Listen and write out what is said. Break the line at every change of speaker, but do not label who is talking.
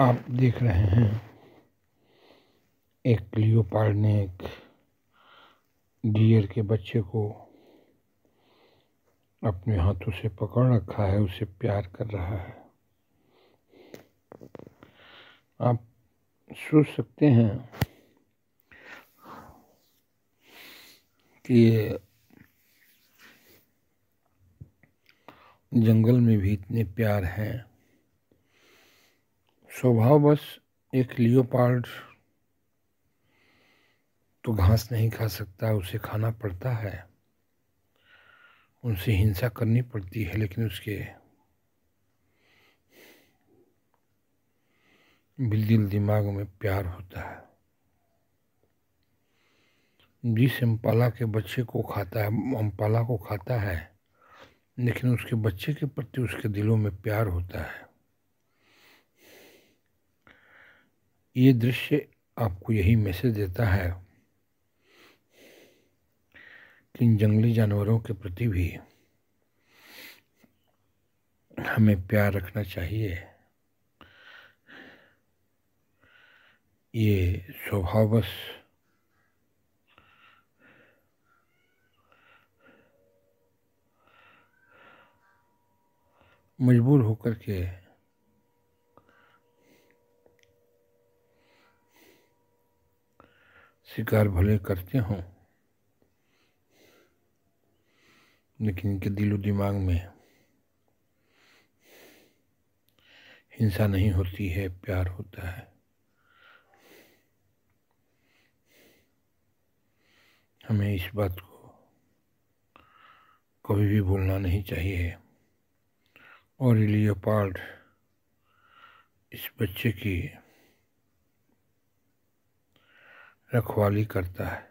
आप देख रहे हैं एक लियोपार्ड ने एक डियर के बच्चे को अपने हाथों से पकड़ रखा है उसे प्यार कर रहा है आप सोच सकते हैं कि ये जंगल में भी इतने प्यार हैं बस एक लियोपार्ड तो घास नहीं खा सकता उसे खाना पड़ता है उनसे हिंसा करनी पड़ती है लेकिन उसके बिल दिल दिमाग में प्यार होता है जिस अम्पाला के बच्चे को खाता है अम्पाला को खाता है लेकिन उसके बच्चे के प्रति उसके दिलों में प्यार होता है ये दृश्य आपको यही मैसेज देता है कि जंगली जानवरों के प्रति भी हमें प्यार रखना चाहिए ये स्वभावश मजबूर होकर के स्वीकार भले करते हों लेकिन इनके दिलो दिमाग में हिंसा नहीं होती है प्यार होता है हमें इस बात को कभी भी भूलना नहीं चाहिए और इलियो पार्ट इस बच्चे की रखवाली करता है